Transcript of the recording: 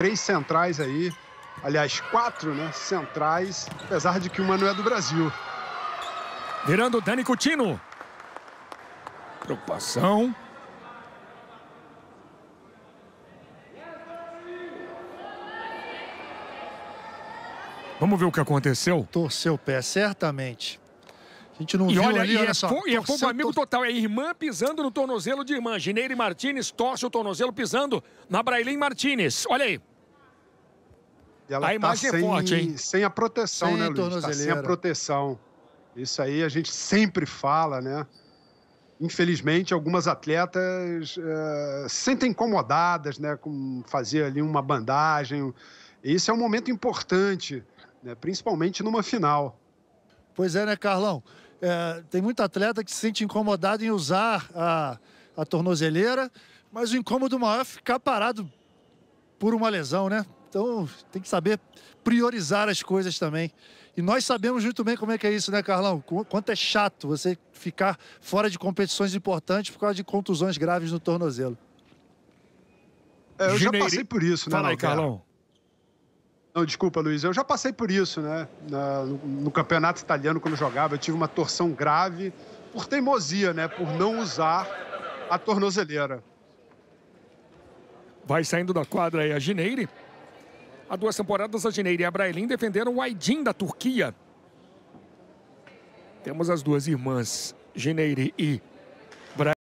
três centrais aí, aliás, quatro né, centrais, apesar de que uma não é do Brasil. Virando Dani Coutinho. Preocupação. Vamos ver o que aconteceu? Torceu o pé, certamente. A gente não e viu olha, ali, e olha é só. E é fogo amigo tor... total, é irmã pisando no tornozelo de irmã. Gineire Martinez torce o tornozelo pisando na Brailin Martinez. Olha aí. Ela a tá tá imagem tá sem, é forte, hein? Sem a proteção, sem né, Luiz? Tá sem a proteção. Isso aí a gente sempre fala, né? Infelizmente, algumas atletas se eh, sentem incomodadas, né? Com fazer ali uma bandagem. Esse é um momento importante, né? principalmente numa final. Pois é, né, Carlão? É, tem muito atleta que se sente incomodado em usar a, a tornozeleira, mas o incômodo maior é ficar parado por uma lesão, né? Então tem que saber priorizar as coisas também. E nós sabemos muito bem como é que é isso, né, Carlão? Quanto é chato você ficar fora de competições importantes por causa de contusões graves no tornozelo. É, eu Gineiri... já passei por isso, né? Fala aí, Carlão. Não, desculpa, Luiz. Eu já passei por isso, né? Na, no, no, campeonato italiano, quando eu jogava, eu tive uma torção grave por teimosia, né? Por não usar a tornozeleira. Vai saindo da quadra aí a Gineire. Há duas temporadas, a Gineira e a Braelin defenderam o Aydin da Turquia. Temos as duas irmãs, Gineire e